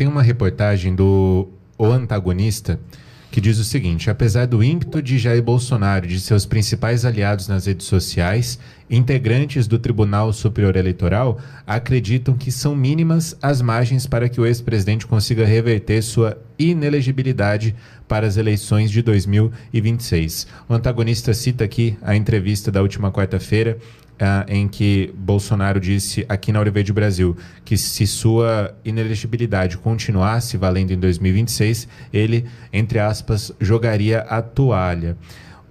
Tem uma reportagem do O Antagonista que diz o seguinte: apesar do ímpeto de Jair Bolsonaro e de seus principais aliados nas redes sociais, Integrantes do Tribunal Superior Eleitoral acreditam que são mínimas as margens para que o ex-presidente consiga reverter sua inelegibilidade para as eleições de 2026. O antagonista cita aqui a entrevista da última quarta-feira Uh, em que Bolsonaro disse aqui na Ouro de Brasil que se sua inelegibilidade continuasse valendo em 2026, ele, entre aspas, jogaria a toalha.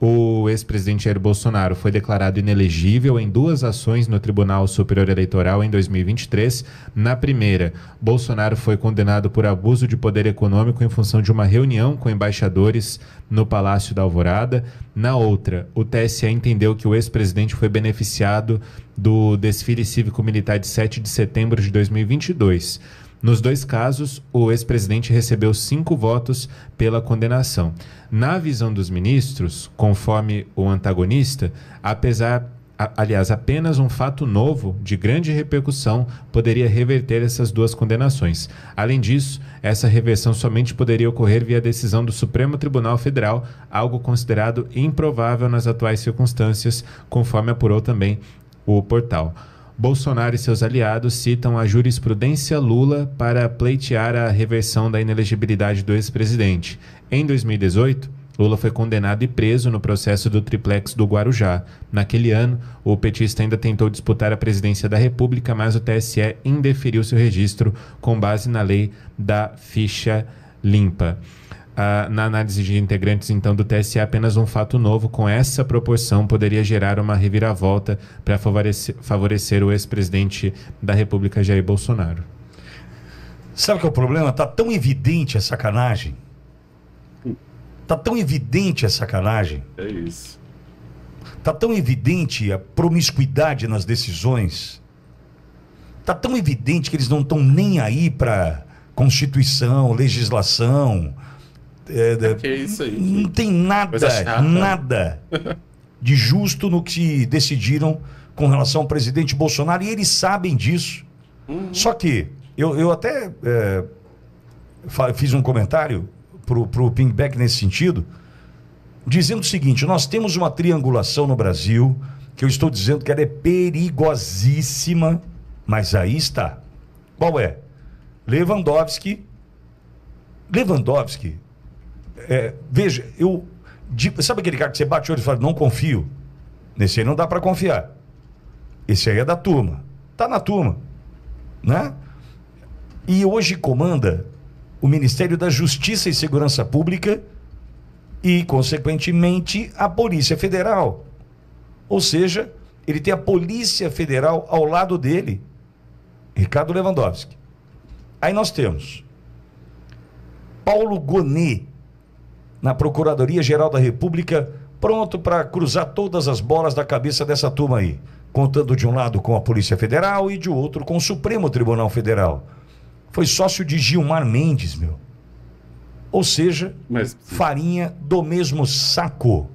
O ex-presidente Jair Bolsonaro foi declarado inelegível em duas ações no Tribunal Superior Eleitoral em 2023. Na primeira, Bolsonaro foi condenado por abuso de poder econômico em função de uma reunião com embaixadores no Palácio da Alvorada. Na outra, o TSE entendeu que o ex-presidente foi beneficiado do desfile cívico-militar de 7 de setembro de 2022. Nos dois casos, o ex-presidente recebeu cinco votos pela condenação. Na visão dos ministros, conforme o antagonista, apesar aliás, apenas um fato novo de grande repercussão poderia reverter essas duas condenações. Além disso, essa reversão somente poderia ocorrer via decisão do Supremo Tribunal Federal, algo considerado improvável nas atuais circunstâncias, conforme apurou também o portal. Bolsonaro e seus aliados citam a jurisprudência Lula para pleitear a reversão da inelegibilidade do ex-presidente. Em 2018, Lula foi condenado e preso no processo do triplex do Guarujá. Naquele ano, o petista ainda tentou disputar a presidência da República, mas o TSE indeferiu seu registro com base na lei da ficha limpa. Uh, na análise de integrantes, então, do TSE, apenas um fato novo com essa proporção poderia gerar uma reviravolta para favorecer, favorecer o ex-presidente da República, Jair Bolsonaro. Sabe que é o problema? Tá tão evidente a sacanagem. Tá tão evidente a sacanagem. É isso. Tá tão evidente a promiscuidade nas decisões. Tá tão evidente que eles não estão nem aí para Constituição, legislação, é, é, é, que é isso aí. Não tem nada, nada de justo no que decidiram com relação ao presidente Bolsonaro e eles sabem disso. Uhum. Só que eu, eu até é, fiz um comentário pro, pro Pingback nesse sentido, dizendo o seguinte: nós temos uma triangulação no Brasil que eu estou dizendo que ela é perigosíssima, mas aí está. Qual é? Lewandowski. Lewandowski é, veja, eu. sabe aquele cara que você bate o olho e fala, não confio? Nesse aí não dá para confiar. Esse aí é da turma. Tá na turma. Né? E hoje comanda o Ministério da Justiça e Segurança Pública e, consequentemente, a Polícia Federal. Ou seja, ele tem a Polícia Federal ao lado dele, Ricardo Lewandowski. Aí nós temos Paulo Gonet, na Procuradoria-Geral da República, pronto para cruzar todas as bolas da cabeça dessa turma aí, contando de um lado com a Polícia Federal e de outro com o Supremo Tribunal Federal. Foi sócio de Gilmar Mendes, meu. Ou seja, Mas, farinha do mesmo saco.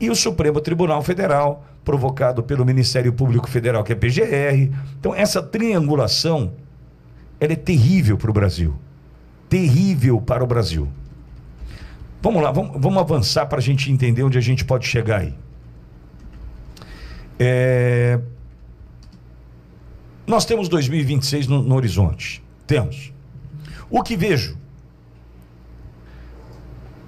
E o Supremo Tribunal Federal, provocado pelo Ministério Público Federal, que é PGR. Então, essa triangulação ela é terrível para o Brasil. Terrível para o Brasil. Vamos lá, vamos, vamos avançar para a gente entender onde a gente pode chegar aí. É... Nós temos 2026 no, no horizonte. Temos. O que vejo?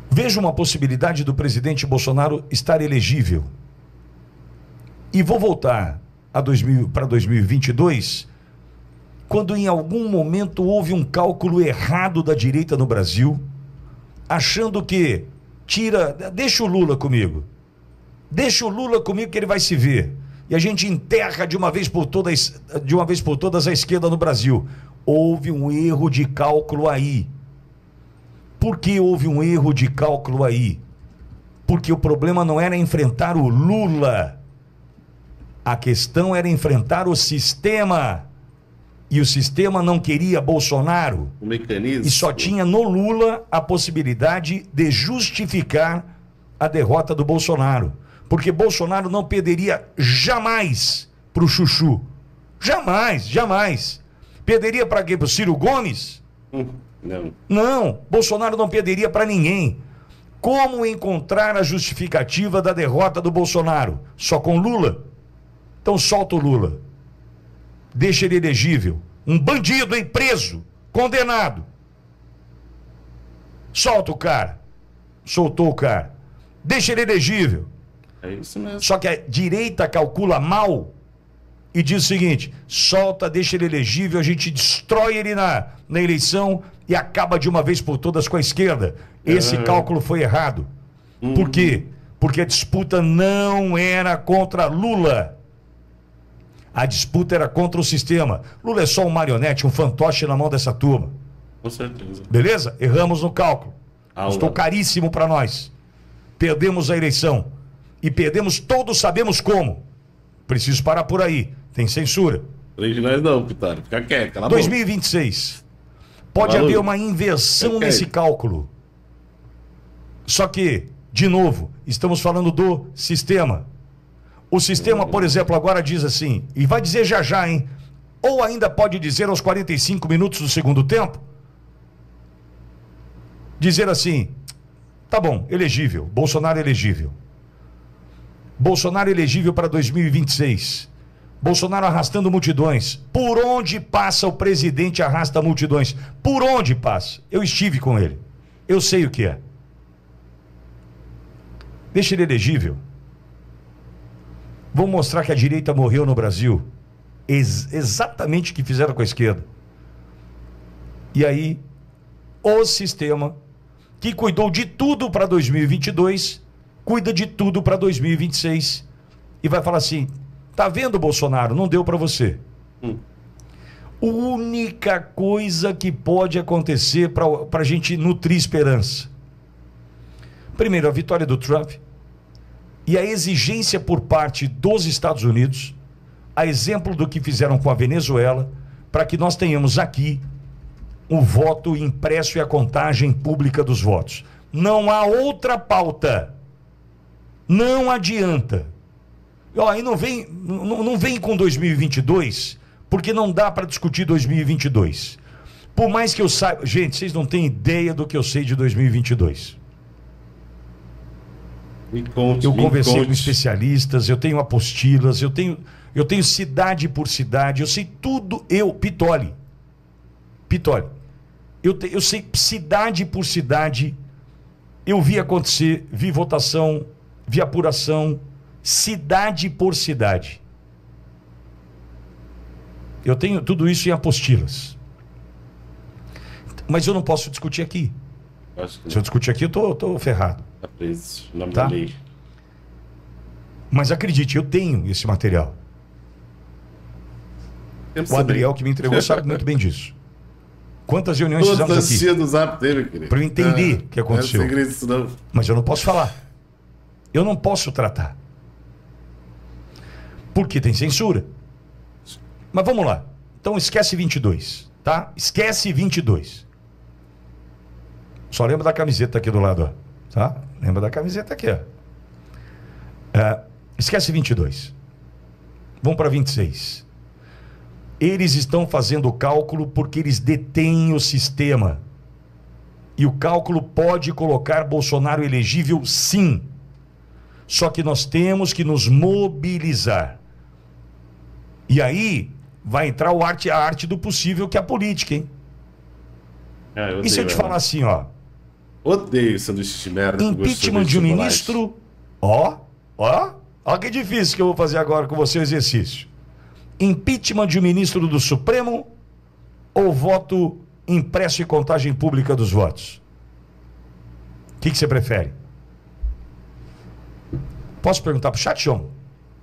Vejo uma possibilidade do presidente Bolsonaro estar elegível. E vou voltar para 2022, quando em algum momento houve um cálculo errado da direita no Brasil achando que tira, deixa o Lula comigo. Deixa o Lula comigo que ele vai se ver. E a gente enterra de uma vez por todas, de uma vez por todas a esquerda no Brasil. Houve um erro de cálculo aí. Por que houve um erro de cálculo aí? Porque o problema não era enfrentar o Lula. A questão era enfrentar o sistema e o sistema não queria Bolsonaro. O mecanismo. E só tinha no Lula a possibilidade de justificar a derrota do Bolsonaro. Porque Bolsonaro não perderia jamais para o Chuchu. Jamais, jamais. Perderia para quê? Para o Ciro Gomes? Hum, não. Não, Bolsonaro não perderia para ninguém. Como encontrar a justificativa da derrota do Bolsonaro? Só com Lula? Então solta o Lula deixa ele elegível. Um bandido em preso, condenado. Solta o cara. Soltou o cara. Deixa ele elegível. É isso mesmo. Só que a direita calcula mal e diz o seguinte: solta, deixa ele elegível, a gente destrói ele na, na eleição e acaba de uma vez por todas com a esquerda. Esse é. cálculo foi errado. Uhum. Por quê? Porque a disputa não era contra Lula. A disputa era contra o sistema. Lula é só um marionete, um fantoche na mão dessa turma. Com certeza. Beleza? Erramos no cálculo. Estou caríssimo para nós. Perdemos a eleição. E perdemos todos sabemos como. Preciso parar por aí. Tem censura. Originais não, Pitário. Fica quieto, cala 2026. Pode haver uma inversão nesse cálculo. Só que, de novo, estamos falando do sistema. O sistema, por exemplo, agora diz assim, e vai dizer já já, hein? Ou ainda pode dizer aos 45 minutos do segundo tempo, dizer assim: tá bom, elegível, Bolsonaro é elegível. Bolsonaro é elegível para 2026. Bolsonaro arrastando multidões. Por onde passa o presidente arrasta multidões? Por onde passa? Eu estive com ele. Eu sei o que é. Deixa ele elegível. Vão mostrar que a direita morreu no Brasil. Ex exatamente o que fizeram com a esquerda. E aí, o sistema que cuidou de tudo para 2022, cuida de tudo para 2026 e vai falar assim: tá vendo, Bolsonaro? Não deu para você. Hum. Única coisa que pode acontecer para a gente nutrir esperança. Primeiro, a vitória do Trump e a exigência por parte dos Estados Unidos, a exemplo do que fizeram com a Venezuela, para que nós tenhamos aqui o voto impresso e a contagem pública dos votos. Não há outra pauta. Não adianta. Ó, e não vem, não, não vem com 2022, porque não dá para discutir 2022. Por mais que eu saiba. Gente, vocês não têm ideia do que eu sei de 2022. Conte, eu conversei conte. com especialistas, eu tenho apostilas, eu tenho, eu tenho cidade por cidade, eu sei tudo. Eu, Pitoli. Pitoli. Eu, te, eu sei cidade por cidade. Eu vi acontecer, vi votação, vi apuração, cidade por cidade. Eu tenho tudo isso em apostilas. Mas eu não posso discutir aqui. Se eu discutir aqui, eu estou ferrado. Tá preso, nome tá? lei. Mas acredite, eu tenho esse material. o Adriel que me entregou sabe muito bem disso. Quantas reuniões Todas fizemos aqui? Todas do zap dele, querido. Para eu entender ah, o ah, que aconteceu. Não é segredo não. Mas eu não posso falar. Eu não posso tratar. Porque tem censura. Mas vamos lá. Então esquece 22, tá? Esquece 22. Só lembra da camiseta aqui do lado, ó. Tá? Lembra da camiseta aqui, ó. É, esquece 22. Vamos para 26. Eles estão fazendo o cálculo porque eles detêm o sistema. E o cálculo pode colocar Bolsonaro elegível, sim. Só que nós temos que nos mobilizar. E aí vai entrar o arte, a arte do possível, que é a política, hein? É, e se eu te falar assim, ó, Odeio sanduíche de merda. Impeachment de, de um ministro. Ó, ó, ó que difícil que eu vou fazer agora com você o exercício. Impeachment de um ministro do Supremo ou voto impresso e contagem pública dos votos? O que, que você prefere? Posso perguntar para o chat, João?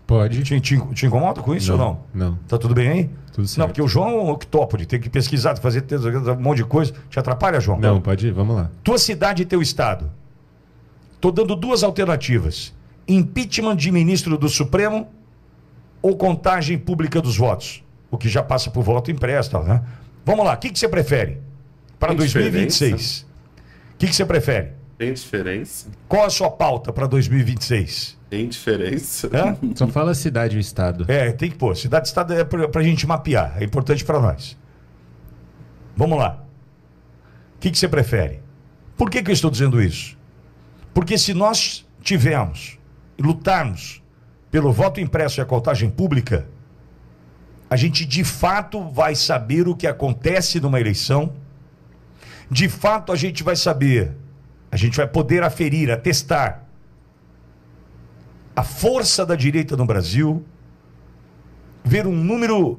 Pode. Te, te, te incomoda com isso não, ou não? Não. Tá tudo bem aí? Tudo certo. Não, porque o João é um octópode, tem que pesquisar, fazer um monte de coisa. Te atrapalha, João? Não, pode ir, vamos lá. Tua cidade e teu estado. Estou dando duas alternativas: impeachment de ministro do Supremo ou contagem pública dos votos. O que já passa por voto impresso, né? Vamos lá, o que, que você prefere para 2026? O que, que você prefere? Tem diferença. Qual a sua pauta para 2026? Tem diferença. É? Só fala cidade e estado. É, tem que pôr. Cidade e estado é para a gente mapear. É importante para nós. Vamos lá. O que, que você prefere? Por que, que eu estou dizendo isso? Porque se nós tivermos e lutarmos pelo voto impresso e a contagem pública, a gente de fato vai saber o que acontece numa eleição, de fato a gente vai saber a gente vai poder aferir, atestar a força da direita no Brasil, ver um número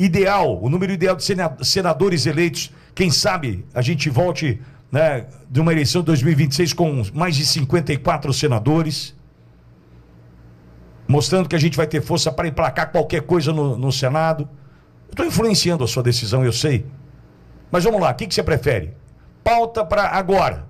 ideal, o um número ideal de senadores eleitos. Quem sabe a gente volte né, de uma eleição de 2026 com mais de 54 senadores, mostrando que a gente vai ter força para emplacar qualquer coisa no, no Senado. Estou influenciando a sua decisão, eu sei. Mas vamos lá, o que, que você prefere? Pauta para agora.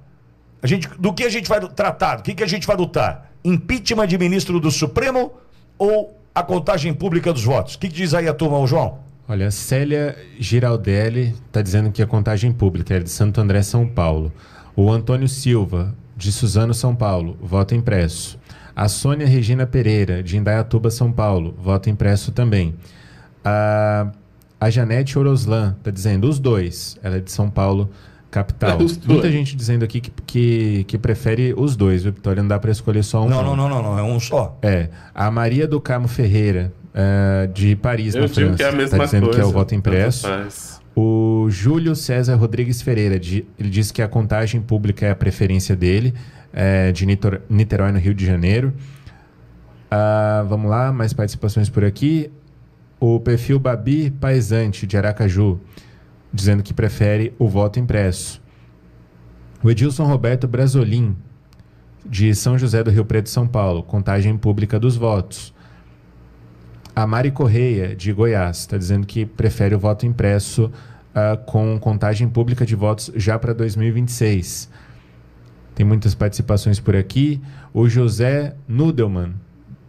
A gente, do que a gente vai tratar? Do que, que a gente vai lutar? Impeachment de ministro do Supremo ou a contagem pública dos votos? O que, que diz aí a turma, João? Olha, a Célia Giraldelli está dizendo que a é contagem pública é de Santo André, São Paulo. O Antônio Silva, de Suzano, São Paulo, voto impresso. A Sônia Regina Pereira, de Indaiatuba, São Paulo, voto impresso também. A, a Janete Oroslan está dizendo os dois. Ela é de São Paulo Capital. Muita gente dizendo aqui que, que, que prefere os dois, Vitória? Não dá para escolher só um. Não, não, não, não, não, é um só. É. A Maria do Carmo Ferreira, uh, de Paris, Eu na França. Que é a mesma tá dizendo que é o voto impresso. O Júlio César Rodrigues Ferreira, de, ele diz que a contagem pública é a preferência dele, é, de Nitor, Niterói, no Rio de Janeiro. Uh, vamos lá, mais participações por aqui. O perfil Babi Paisante, de Aracaju dizendo que prefere o voto impresso. O Edilson Roberto Brasolim, de São José do Rio Preto, São Paulo, contagem pública dos votos. A Mari Correia, de Goiás, está dizendo que prefere o voto impresso uh, com contagem pública de votos já para 2026. Tem muitas participações por aqui. O José Nudelman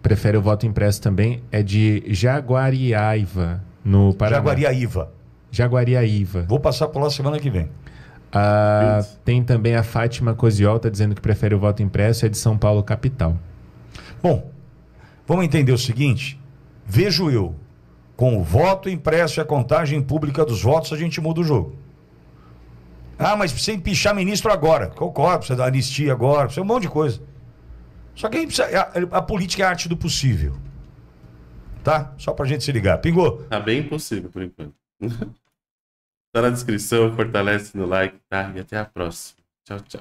prefere o voto impresso também, é de Jaguariaiva, no Paraná. Jaguariaiva. Jaguariaíva. Vou passar por lá semana que vem. Ah, tem também a Fátima Cosiol, tá dizendo que prefere o voto impresso, é de São Paulo, capital. Bom, vamos entender o seguinte: vejo eu, com o voto impresso e a contagem pública dos votos, a gente muda o jogo. Ah, mas precisa empichar ministro agora. Concordo, precisa dar anistia agora, precisa um monte de coisa. Só que a, precisa, a, a política é a arte do possível. Tá? Só pra gente se ligar. Pingou? Tá bem possível, por enquanto. Tá na descrição, fortalece no like, tá? E até a próxima. Tchau, tchau.